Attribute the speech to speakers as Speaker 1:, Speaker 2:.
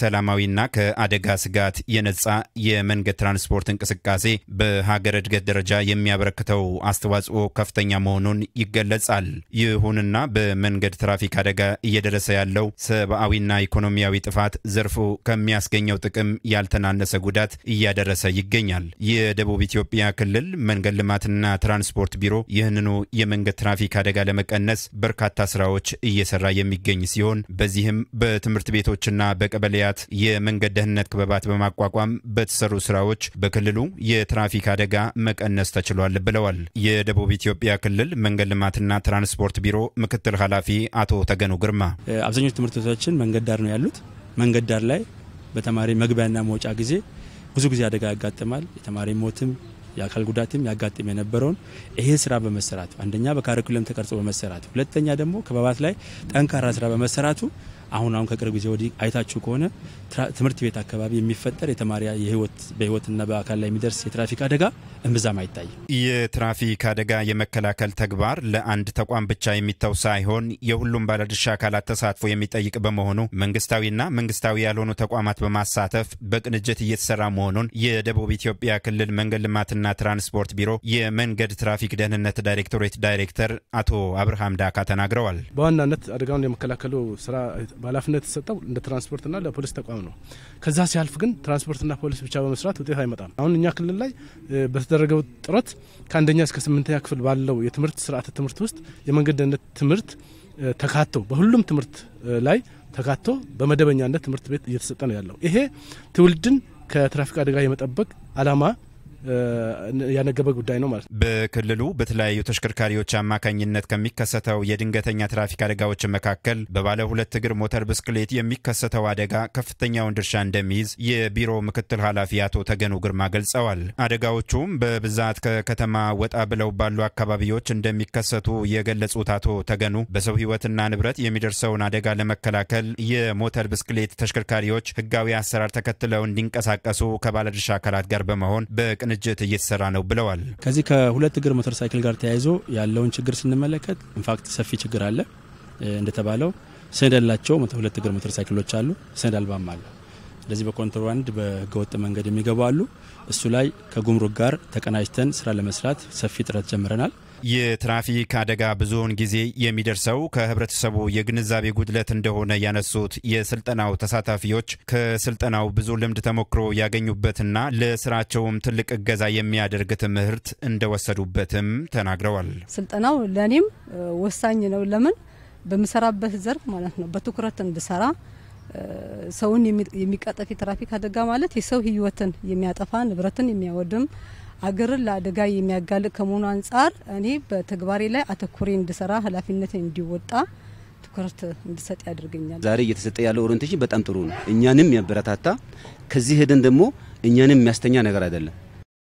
Speaker 1: ሰላማዊና ከአደጋ ስጋት የነጻ የመንገድ ትራንስፖርት እንቅስቃሴ በሀገር እድገት ደረጃ የሚያበረክተው አስተዋጽኦ ከፍተኛ መሆኑን ይገለጻል። ይሁንና በመንገድ ትራፊክ አደጋ እየደረሰ ያለው ሰብአዊና ኢኮኖሚያዊ ጥፋት ዘርፉ ከሚያስገኘው ጥቅም ያልተናነሰ ጉዳት እያደረሰ ይገኛል። የደቡብ ኢትዮጵያ ክልል መንገድ ልማትና ትራንስፖርት ቢሮ ይህንኑ የመንገድ ትራፊክ አደጋ ለመቀነስ በርካታ ስራዎች እየሰራ የሚገኝ ሲሆን በዚህም በትምህርት ቤቶችና በቀበሌ ጊዜያት የመንገድ ደህንነት ክበባት በማቋቋም በተሰሩ ስራዎች በክልሉ የትራፊክ አደጋ መቀነስ ተችሏል ብለዋል። የደቡብ ኢትዮጵያ ክልል መንገድ ልማትና ትራንስፖርት ቢሮ ምክትል ኃላፊ አቶ ተገኑ ግርማ
Speaker 2: አብዛኞቹ ትምህርት ቤቶቻችን መንገድ ዳር ነው ያሉት። መንገድ ዳር ላይ በተማሪ መግቢያና መውጫ ጊዜ ብዙ ጊዜ አደጋ ያጋጥማል። የተማሪ ሞትም የአካል ጉዳትም ያጋጥም የነበረውን ይሄ ስራ በመሰራቱ አንደኛ በካሪኩለም ተቀርጾ በመሰራቱ ሁለተኛ ደግሞ ክበባት ላይ ጠንካራ ስራ በመሰራቱ አሁን አሁን ከቅርብ ጊዜ ወዲህ አይታችሁ ከሆነ ትምህርት ቤት አካባቢ የሚፈጠር የተማሪያ የህይወት በህይወትና በአካል ላይ
Speaker 1: የሚደርስ የትራፊክ አደጋ እምብዛም አይታይ። የትራፊክ አደጋ የመከላከል ተግባር ለአንድ ተቋም ብቻ የሚተው ሳይሆን የሁሉም ባለድርሻ አካላት ተሳትፎ የሚጠይቅ በመሆኑ መንግስታዊና መንግስታዊ ያልሆኑ ተቋማት በማሳተፍ በቅንጅት እየተሰራ መሆኑን የደቡብ ኢትዮጵያ ክልል መንገድ ልማትና ትራንስፖርት ቢሮ የመንገድ ትራፊክ ደህንነት ዳይሬክቶሬት ዳይሬክተር አቶ አብርሃም ዳካ ተናግረዋል።
Speaker 3: በዋናነት አደጋውን የመከላከሉ ስራ በኃላፊነት የተሰጠው እንደ ትራንስፖርትና ለፖሊስ ተቋም ነው። ከዛ ሲያልፍ ግን ትራንስፖርትና ፖሊስ ብቻ በመስራት ውጤት አይመጣም። አሁን እኛ ክልል ላይ በተደረገው ጥረት ከአንደኛ እስከ ስምንተኛ ክፍል ባለው የትምህርት ስርዓተ ትምህርት ውስጥ የመንገድ ደህንነት ትምህርት ተካቶ በሁሉም ትምህርት ላይ ተካቶ በመደበኛነት ትምህርት ቤት እየተሰጠ ነው ያለው። ይሄ ትውልድን ከትራፊክ አደጋ የመጠበቅ አላማ ያነገበ ጉዳይ ነው ማለት ነው።
Speaker 1: በክልሉ በተለያዩ ተሽከርካሪዎች አማካኝነት ከሚከሰተው የድንገተኛ ትራፊክ አደጋዎች መካከል በባለ ሁለት እግር ሞተር ብስክሌት የሚከሰተው አደጋ ከፍተኛውን ድርሻ እንደሚይዝ የቢሮ ምክትል ኃላፊ አቶ ተገኑ ግርማ ገልጸዋል። አደጋዎቹም በብዛት ከከተማ ወጣ ብለው ባሉ አካባቢዎች እንደሚከሰቱ የገለጹት አቶ ተገኑ በሰው ሕይወትና ንብረት የሚደርሰውን አደጋ ለመከላከል የሞተር ብስክሌት ተሽከርካሪዎች ሕጋዊ አሰራር ተከትለው እንዲንቀሳቀሱ ከባለድርሻ አካላት ጋር በመሆን በቅን በቅንጅት እየተሰራ ነው ብለዋል።
Speaker 2: ከዚህ ከሁለት እግር ሞተር ሳይክል ጋር ተያይዞ ያለውን ችግር ስንመለከት ኢንፋክት ሰፊ ችግር አለ። እንደተባለው ሰነድ ያላቸው ሁለት እግር ሞተር ሳይክሎች አሉ፣ ሰነድ አልባም አለ። እንደዚህ በኮንትሮባንድ በህገወጥ መንገድ የሚገቡ አሉ። እሱ ላይ
Speaker 1: ከጉምሩክ ጋር ተቀናጅተን ስራ ለመስራት ሰፊ ጥረት ጀምረናል። የትራፊክ አደጋ ብዙውን ጊዜ የሚደርሰው ከህብረተሰቡ የግንዛቤ ጉድለት እንደሆነ ያነሱት የስልጠናው ተሳታፊዎች ከስልጠናው ብዙ ልምድ ተሞክሮ ያገኙበትና ለስራቸውም ትልቅ እገዛ የሚያደርግ ትምህርት እንደወሰዱበትም ተናግረዋል።
Speaker 4: ስልጠናው ለእኔም ወሳኝ ነው። ለምን በምሰራበት ዘርፍ ማለት ነው በትኩረት እንድሰራ ሰውን የሚቀጠፍ የትራፊክ አደጋ ማለት የሰው ህይወትን የሚያጠፋ ንብረትን የሚያወድም አገርን ለአደጋ የሚያጋልጥ ከመሆኑ አንጻር እኔ በተግባሬ ላይ አተኩሬ እንድሰራ ኃላፊነትን እንዲወጣ ትኩረት እንድሰጥ ያደርገኛል።
Speaker 1: ዛሬ እየተሰጠ ያለው ኦሪንቴሽን
Speaker 4: በጣም ጥሩ ነው፣ እኛንም የሚያበረታታ ከዚህ ሄደን ደግሞ እኛንም የሚያስተኛ ነገር አይደለም።